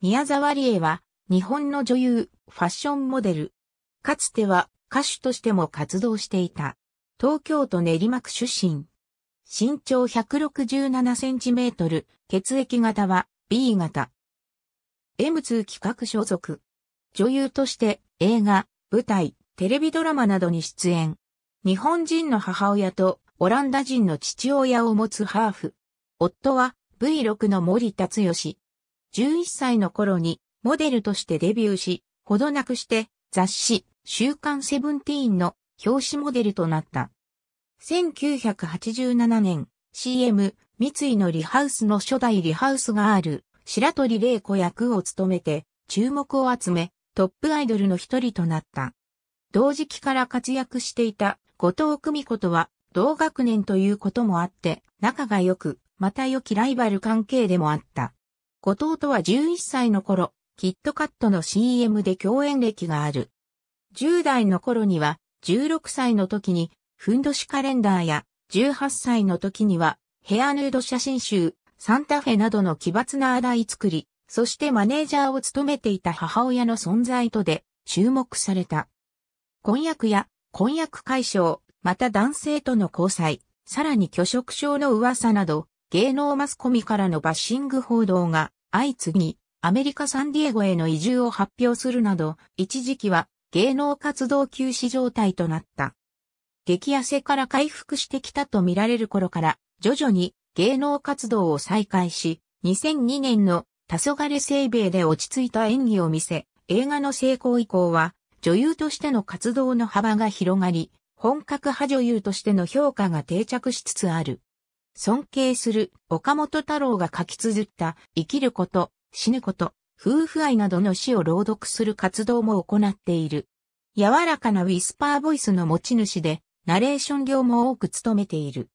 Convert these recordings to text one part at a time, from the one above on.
宮沢りえは、日本の女優、ファッションモデル。かつては歌手としても活動していた。東京都練馬区出身。身長167センチメートル、血液型は B 型。M2 企画所属。女優として映画、舞台、テレビドラマなどに出演。日本人の母親とオランダ人の父親を持つハーフ。夫は V6 の森達義。11歳の頃にモデルとしてデビューし、ほどなくして雑誌週刊セブンティーンの表紙モデルとなった。1987年 CM 三井のリハウスの初代リハウスがある白鳥玲子役を務めて注目を集めトップアイドルの一人となった。同時期から活躍していた後藤久美子とは同学年ということもあって仲が良く、また良きライバル関係でもあった。後藤とは11歳の頃、キットカットの CM で共演歴がある。10代の頃には、16歳の時に、ふんどしカレンダーや、18歳の時には、ヘアヌード写真集、サンタフェなどの奇抜な洗い作り、そしてマネージャーを務めていた母親の存在とで注目された。婚約や婚約解消、また男性との交際、さらに拒食症の噂など、芸能マスコミからのバッシング報道が相次ぎ、アメリカ・サンディエゴへの移住を発表するなど、一時期は芸能活動休止状態となった。激痩せから回復してきたと見られる頃から、徐々に芸能活動を再開し、2002年の黄昏西米で落ち着いた演技を見せ、映画の成功以降は、女優としての活動の幅が広がり、本格派女優としての評価が定着しつつある。尊敬する岡本太郎が書き綴った生きること、死ぬこと、夫婦愛などの詩を朗読する活動も行っている。柔らかなウィスパーボイスの持ち主で、ナレーション業も多く務めている。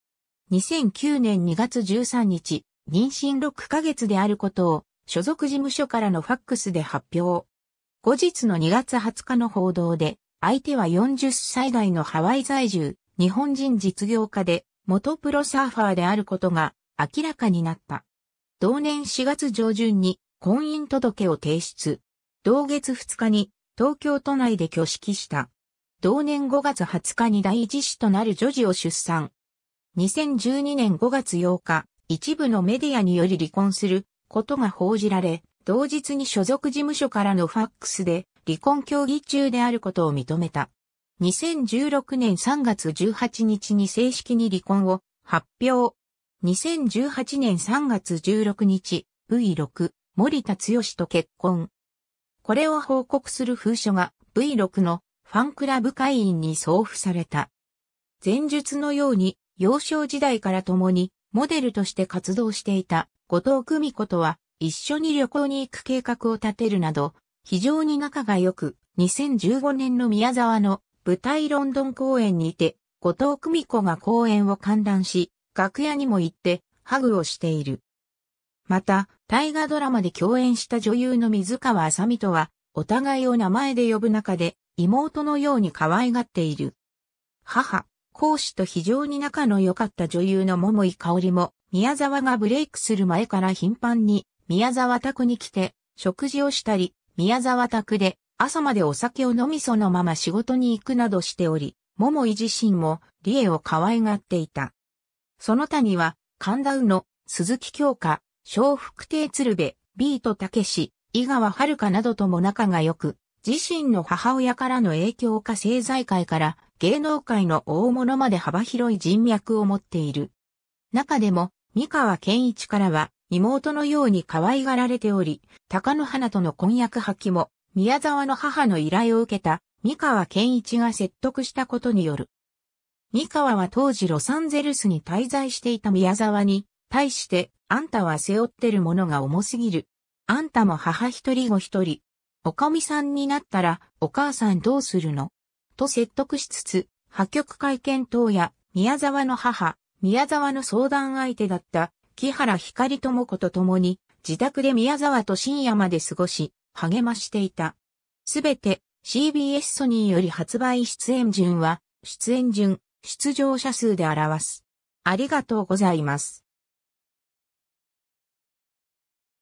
2009年2月13日、妊娠6ヶ月であることを所属事務所からのファックスで発表。後日の2月20日の報道で、相手は40歳代のハワイ在住、日本人実業家で、元プロサーファーであることが明らかになった。同年4月上旬に婚姻届を提出。同月2日に東京都内で挙式した。同年5月20日に第一子となる女児を出産。2012年5月8日、一部のメディアにより離婚することが報じられ、同日に所属事務所からのファックスで離婚協議中であることを認めた。2016年3月18日に正式に離婚を発表。2018年3月16日、V6、森田剛と結婚。これを報告する封書が V6 のファンクラブ会員に送付された。前述のように、幼少時代から共にモデルとして活動していた後藤久美子とは一緒に旅行に行く計画を立てるなど、非常に仲が良く、2015年の宮沢の舞台ロンドン公演にて、後藤久美子が公演を観覧し、楽屋にも行って、ハグをしている。また、大河ドラマで共演した女優の水川あさみとは、お互いを名前で呼ぶ中で、妹のように可愛がっている。母、講師と非常に仲の良かった女優の桃井香織も、宮沢がブレイクする前から頻繁に、宮沢宅に来て、食事をしたり、宮沢宅で朝までお酒を飲みそのまま仕事に行くなどしており、桃井自身も理恵を可愛がっていた。その他には、神田宇野、鈴木京香、小福亭鶴瓶、ビートたけし、井川遥などとも仲が良く、自身の母親からの影響か政財界から芸能界の大物まで幅広い人脈を持っている。中でも、三河健一からは妹のように可愛がられており、高野花との婚約破棄も宮沢の母の依頼を受けた三河健一が説得したことによる。三河は当時ロサンゼルスに滞在していた宮沢に対して、あんたは背負ってるものが重すぎる。あんたも母一人子一人。おかみさんになったら、お母さんどうするのと説得しつつ、破局会見等や、宮沢の母、宮沢の相談相手だった、木原光智子と共に、自宅で宮沢と深夜まで過ごし、励ましていた。すべて CBS ソニーより発売出演順は、出演順、出場者数で表す。ありがとうございます。